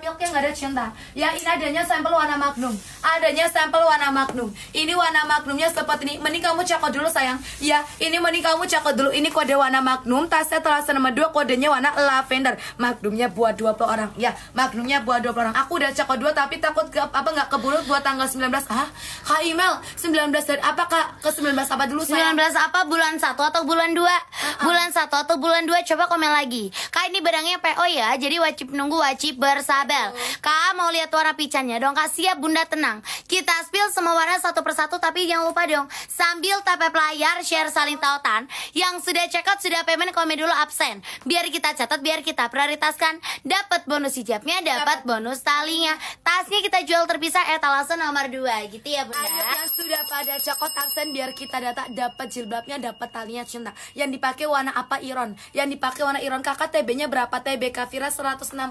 milk yang nggak ada cinta ya ini adanya sampel warna magnum adanya sampel warna magnum ini warna magnumnya seperti ini mending kamu cakot dulu sayang ya ini mending kamu cakot dulu ini kode warna magnum tasnya terasa nama dua kodenya warna lavender magnumnya buat 20 orang ya magnumnya buat 20 orang aku udah cakot dua tapi takut ke, apa nggak keburu buat tanggal 19 ah kak email 19 apa kak ke 19 apa dulu sayang? 19 apa bulan satu atau bulan dua uh -huh. bulan satu atau bulan dua coba komen lagi kak ini barangnya PO ya jadi wajib nunggu wajib bersama Isabel. Oh. Kak mau lihat warna picanya dong. Kak siap bunda tenang. Kita spill semua warna satu persatu tapi jangan lupa dong. Sambil tape layar share saling tautan. Yang sudah check out sudah payment komen dulu absen. Biar kita catat biar kita prioritaskan. Dapat bonus hijabnya, dapat bonus talinya. Tasnya kita jual terpisah etalase eh, nomor 2 gitu ya bunda. Ayo yang sudah pada check out absen biar kita data dapat jilbabnya, dapat talinya cinta. Yang dipakai warna apa iron? Yang dipakai warna iron kakak TB-nya berapa? TB Kavira 161.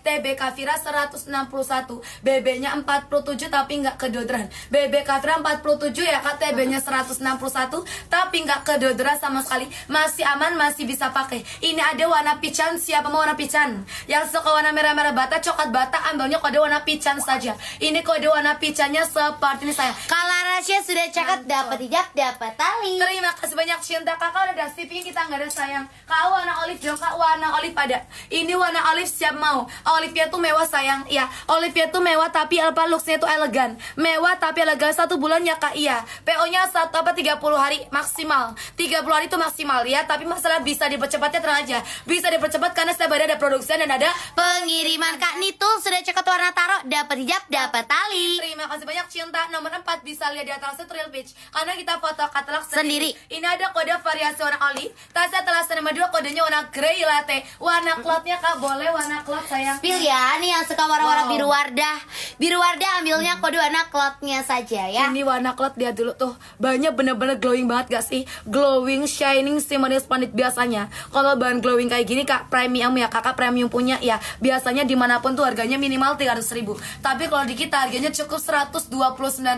TB BB Kafira 161 BB-nya 47 tapi nggak kedodoran. BB Katria 47 ya TB nya 161 tapi nggak kedodoran sama sekali masih aman masih bisa pakai ini ada warna pican siapa mau warna pican yang suka warna merah-merah bata coklat bata ambilnya kode warna pican saja ini kode warna picannya seperti ini saya kalau Rasya sudah cakep dapat tidak dapat tali terima kasih banyak cinta kakak udah ada kita nggak ada sayang kau warna olive dong warna olive ada ini warna olive siap mau olive Olivia tuh mewah sayang Iya Olivia tuh mewah tapi apa looksnya tuh elegan Mewah tapi elegan satu bulan ya kak iya PO nya satu apa 30 hari maksimal 30 hari itu maksimal ya Tapi masalah bisa dipercepatnya tenang aja Bisa dipercepat karena setiap hari ada produksi dan ada pengiriman Kak Nitul sudah cekat warna taro Dapat hijab dapat tali Terima kasih banyak cinta Nomor 4 bisa lihat di atasnya trail beach Karena kita foto katalog sendiri. sendiri Ini ada kode variasi warna oli Tasnya telah nomor 2 kodenya warna grey latte Warna cloudnya kak boleh warna cloth sayang Spill ya ya nih yang suka warna-warna wow. biru wardah biru wardah ambilnya kode warna cloud-nya saja ya ini warna cloud dia dulu tuh banyak bener-bener glowing banget gak sih glowing shining simonis panit biasanya kalau bahan glowing kayak gini kak premium ya kakak premium punya ya biasanya dimanapun tuh harganya minimal 300 ribu tapi kalau di kita harganya cukup 129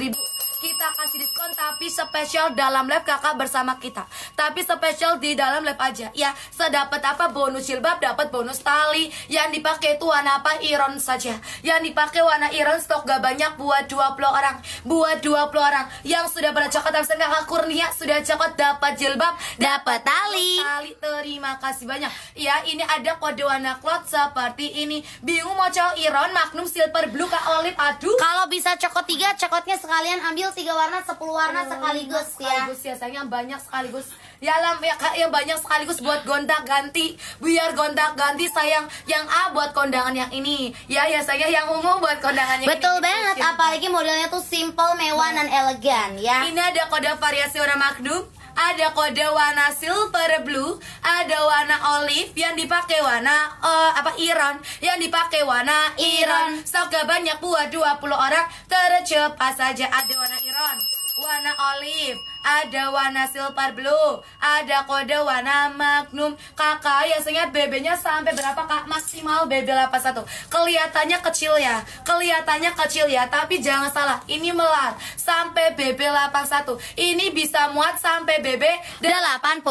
ribu kita kasih diskon tapi spesial dalam live kakak bersama kita tapi spesial di dalam live aja ya sedapat apa bonus jilbab dapat bonus tali yang dipakai itu warna apa iron saja yang dipakai warna iron stok gak banyak buat 20 orang buat 20 orang yang sudah pada cokot absen kakak kurnia ya. sudah cokot dapat jilbab dapat tali tali terima kasih banyak ya ini ada kode warna cloth seperti ini bingung mau cowok iron magnum silver blue kak olive aduh kalau bisa cokot tiga cokotnya sekalian ambil tiga warna sepuluh warna sekaligus, sekaligus ya. Sekaligus banyak sekaligus. Ya lam ya, yang banyak sekaligus buat gontak ganti. Biar gontak ganti sayang yang A buat kondangan yang ini. Ya ya saya yang umum buat kondangan yang Betul ini. banget, apalagi modelnya tuh simple, mewah nah. dan elegan ya. Ini ada kode variasi warna makdum ada kode warna silver blue, ada warna olive yang dipakai warna uh, apa iron, yang dipakai warna iron. Stok banyak buat 20 orang, tercepat saja ada warna iron, warna olive ada warna silver blue, ada kode warna magnum. Kakak yang sengat BB-nya sampai berapa kak? Maksimal BB 81. Kelihatannya kecil ya, kelihatannya kecil ya, tapi jangan salah, ini melar sampai BB 81. Ini bisa muat sampai BB 81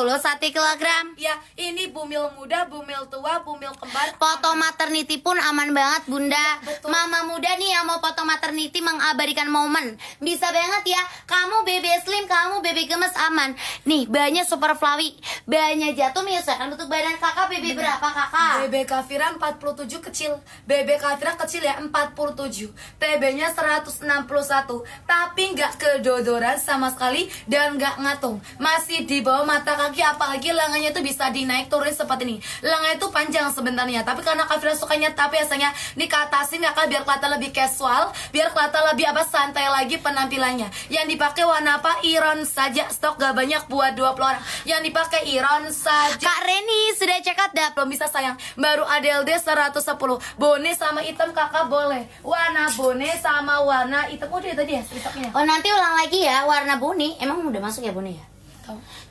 kg. Ya, ini bumil muda, bumil tua, bumil kembar. Foto maternity pun aman banget, Bunda. Ya, Mama muda nih yang mau foto maternity mengabadikan momen. Bisa banget ya. Kamu BB slim, kamu bebek gemes aman. Nih, banyak super flawi. Banyak jatuh menyesuaikan untuk badan kakak BB Bener. berapa kakak? BB Kafira 47 kecil. BB Kafira kecil ya 47. PB-nya 161. Tapi nggak kedodoran sama sekali dan nggak ngatung. Masih di bawah mata kaki apalagi lengannya tuh bisa dinaik turun seperti ini. Lengannya tuh panjang sebenarnya, tapi karena Kafira sukanya tapi biasanya dikatasin kakak biar kelihatan lebih casual, biar kelihatan lebih apa santai lagi penampilannya. Yang dipakai warna apa? Iron saja stok gak banyak buat 20 orang yang dipakai Iron saja Kak Reni sudah cekat dah belum bisa sayang baru ADLD 110 bone sama item kakak boleh warna bone sama warna item udah ya tadi ya stoknya oh nanti ulang lagi ya warna bone emang udah masuk ya bone ya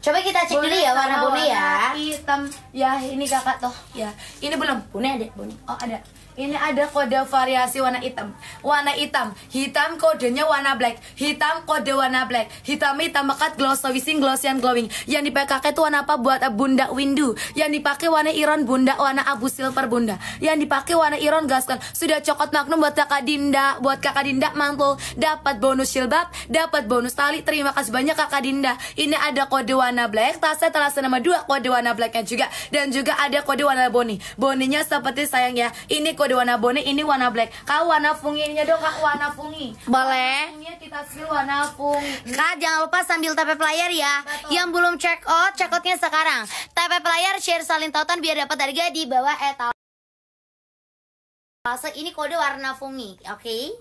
Coba kita cek dulu ya, ya warna bone ya. Hitam. Ya, ini kakak toh. Ya, ini belum. Bone ada, bone. Oh, ada. Ini ada kode variasi warna hitam. Warna hitam. Hitam kodenya warna black. Hitam kode warna black. Hitam hitam mekat gloss servicing gloss yang glowing. Yang dipakai itu warna apa buat bunda windu. Yang dipakai warna iron bunda warna abu silver bunda. Yang dipakai warna iron gaskan. Sudah cokot magnum buat kakak Dinda. Buat kakak Dinda mantul. Dapat bonus silbab Dapat bonus tali. Terima kasih banyak kakak Dinda. Ini ada kode warna black, tasnya telah nama dua kode warna blacknya juga dan juga ada kode warna boni. Boninya seperti sayang ya, ini kode warna boni, ini warna black. kau warna funginya dong, kak warna fungi. Boleh. Warna kita warna fungi. Kak jangan lupa sambil tape player ya. Betul. Yang belum check out, check outnya sekarang. Tape player share salin tautan biar dapat harga di bawah etalase. Ini kode warna fungi, oke? Okay?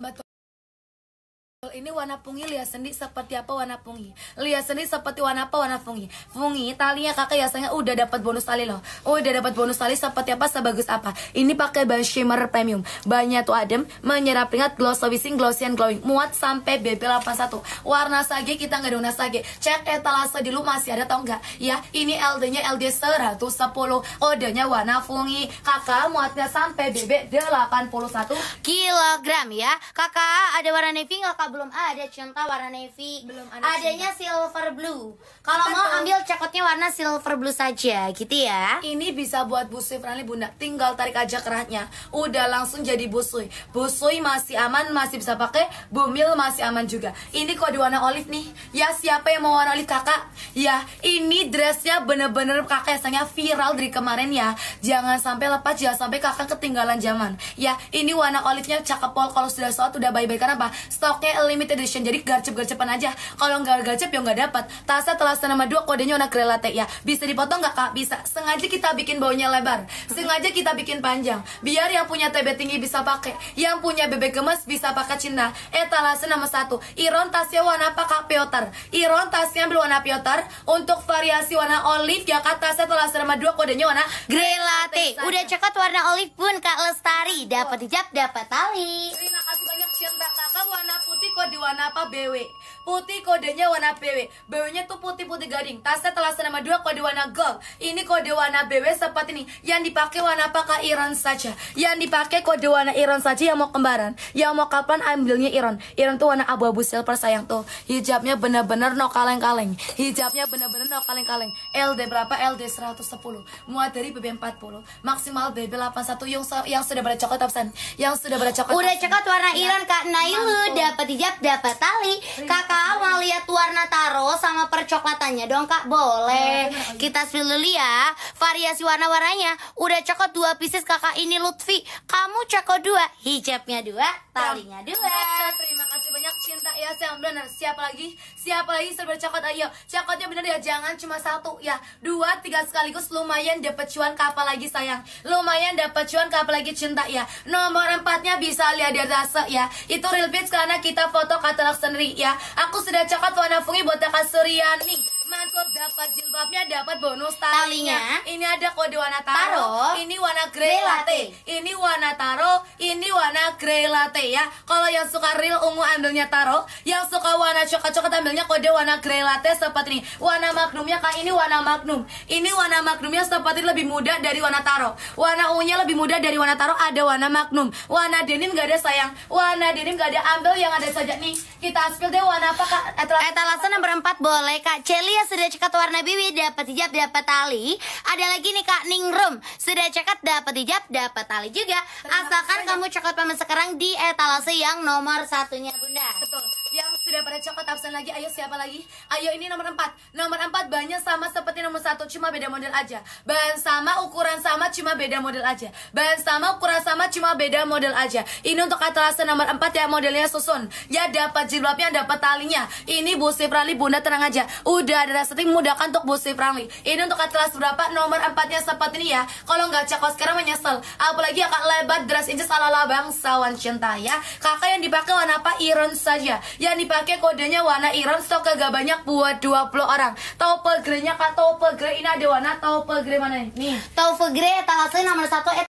Ini warna pungi lihat sendi seperti apa warna pungi Lihat sendi seperti warna apa warna pungi Pungi talinya kakak biasanya udah dapat bonus tali loh Udah dapat bonus tali seperti apa sebagus apa Ini pakai bahan shimmer premium banyak tuh adem Menyerap ringat gloss servicing glossy and glowing Muat sampai BB81 Warna sage kita nggak ada sage Cek etalase dulu masih ada atau enggak Ya ini LD nya LD 110 Kodenya warna pungi Kakak muatnya sampai BB81 kilogram ya Kakak ada warna navy kakak belum ada cinta warna navy belum ada adanya cinta. silver blue kalau mau ambil cekotnya warna silver blue saja gitu ya ini bisa buat busui friendly bunda tinggal tarik aja kerahnya udah langsung jadi busui busui masih aman masih bisa pakai bumil masih aman juga ini kode warna olive nih ya siapa yang mau warna olive kakak ya ini dressnya bener-bener kakak biasanya viral dari kemarin ya jangan sampai lepas jangan sampai kakak ketinggalan zaman ya ini warna olive nya cakep pol kalau sudah sold udah baik-baik karena apa stoknya limited edition jadi garcep-garcepan aja kalau nggak garcep ya nggak dapat tasa telah nama dua kodenya warna latte ya bisa dipotong nggak kak bisa sengaja kita bikin baunya lebar sengaja kita bikin panjang biar yang punya TB tinggi bisa pakai yang punya bebek gemes bisa pakai Cina etalase nama satu iron tasnya warna apa kak Piotar. iron tasnya berwarna warna untuk variasi warna olive ya kak tasnya telah nama dua kodenya warna grey latte udah cekat warna olive pun kak lestari dapat hijab dapat tali terima kasih apa BW Putih kodenya warna BW. BW-nya tuh putih-putih garing. Tasnya telah nama dua kode warna gold. Ini kode warna BW seperti ini. Yang dipakai warna apakah Iran saja. Yang dipakai kode warna Iran saja yang mau kembaran. Yang mau kapan ambilnya Iran. Iran tuh warna abu-abu silver sayang tuh. Hijabnya bener-bener no kaleng-kaleng. Hijabnya bener-bener no kaleng-kaleng. LD berapa? LD 110. Muat dari BB 40. Maksimal BB 81 yang, yang sudah pada coklat absen. Yang sudah pada coklat. Udah coklat warna iya. Iran Kak Nailu dapat hijab dapat tali. Kakak mau lihat warna taro sama percoklatannya dong kak boleh oh, iya, oh, iya. kita spill dulu ya variasi warna-warnanya udah cokot dua pieces kakak ini Lutfi kamu cokot dua hijabnya dua talinya dua terima kasih banyak cinta ya yang benar siapa lagi siapa lagi serba cokot ayo cokotnya bener ya jangan cuma satu ya dua tiga sekaligus lumayan dapat cuan kapal lagi sayang lumayan dapat cuan kapal lagi cinta ya nomor empatnya bisa lihat di rasa ya itu real page karena kita foto katalog sendiri ya Aku Aku sudah coklat warna fungi buat kakak Suryani. Mantul dapat jilbabnya, dapat bonus talinya. talinya. Ini ada kode warna taro, taro. ini warna grey latte. latte, ini warna taro, ini warna grey latte ya. Kalau yang suka real ungu ambilnya taro, yang suka warna coklat-coklat ambilnya kode warna grey latte seperti ini. Warna magnumnya kak ini warna magnum. Ini warna magnumnya seperti lebih muda dari warna taro. Warna ungunya lebih muda dari warna taro ada warna magnum. Warna denim gak ada sayang. Warna denim gak ada ambil yang ada saja nih. Kita spill deh warna apa kak? Etalase, nomor 4 boleh kak Celia yang sudah cekat warna bibi dapat hijab dapat tali. Ada lagi nih Kak Ningrum, sudah cekat dapat hijab dapat tali juga. Asalkan kamu cekat paman sekarang di etalase yang nomor satunya Bunda. Betul. Yang sudah pada cokot absen lagi, ayo siapa lagi? Ayo ini nomor 4 Nomor 4 banyak sama seperti nomor satu cuma beda model aja Bahan sama, ukuran sama, cuma beda model aja Bahan sama, ukuran sama, cuma beda model aja Ini untuk atelase nomor 4 ya, modelnya susun Ya dapat jilbabnya, dapat talinya Ini busi prali bunda tenang aja Udah ada setting, mudahkan untuk busi prali Ini untuk atelase berapa? Nomor 4-nya seperti ini ya Kalau nggak cekos sekarang menyesal Apalagi akan lebat dress ini salah labang sawan cinta ya Kakak yang dipakai warna apa? Iron saja Yang dipakai Anaknya kodenya warna ireng, stok kagak banyak buat 20 orang. grey-nya kak, Topel grey ini ada warna Topel grey mana nih? grey tanggal etalase nomor satu eh,